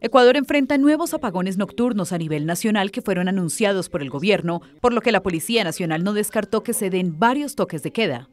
Ecuador enfrenta nuevos apagones nocturnos a nivel nacional que fueron anunciados por el gobierno, por lo que la Policía Nacional no descartó que se den varios toques de queda.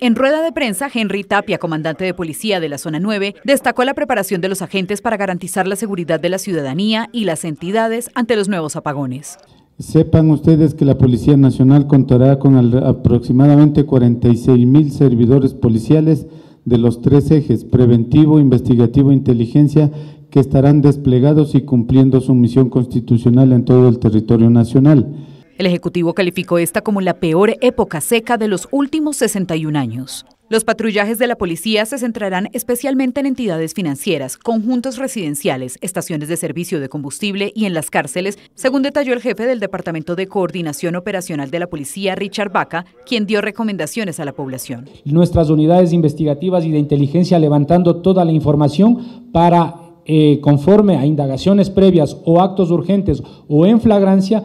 En rueda de prensa, Henry Tapia, comandante de policía de la Zona 9, destacó la preparación de los agentes para garantizar la seguridad de la ciudadanía y las entidades ante los nuevos apagones. Sepan ustedes que la Policía Nacional contará con aproximadamente 46 mil servidores policiales de los tres ejes, preventivo, investigativo, e inteligencia que estarán desplegados y cumpliendo su misión constitucional en todo el territorio nacional. El Ejecutivo calificó esta como la peor época seca de los últimos 61 años. Los patrullajes de la policía se centrarán especialmente en entidades financieras, conjuntos residenciales, estaciones de servicio de combustible y en las cárceles, según detalló el jefe del Departamento de Coordinación Operacional de la Policía, Richard Baca, quien dio recomendaciones a la población. Nuestras unidades investigativas y de inteligencia levantando toda la información para eh, conforme a indagaciones previas o actos urgentes o en flagrancia,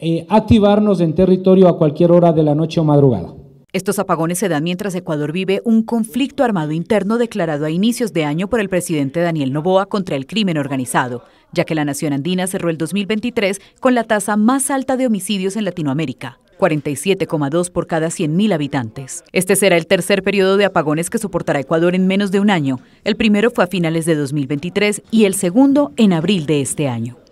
eh, activarnos en territorio a cualquier hora de la noche o madrugada. Estos apagones se dan mientras Ecuador vive un conflicto armado interno declarado a inicios de año por el presidente Daniel Noboa contra el crimen organizado, ya que la nación andina cerró el 2023 con la tasa más alta de homicidios en Latinoamérica. 47,2 por cada 100.000 habitantes. Este será el tercer periodo de apagones que soportará Ecuador en menos de un año. El primero fue a finales de 2023 y el segundo en abril de este año.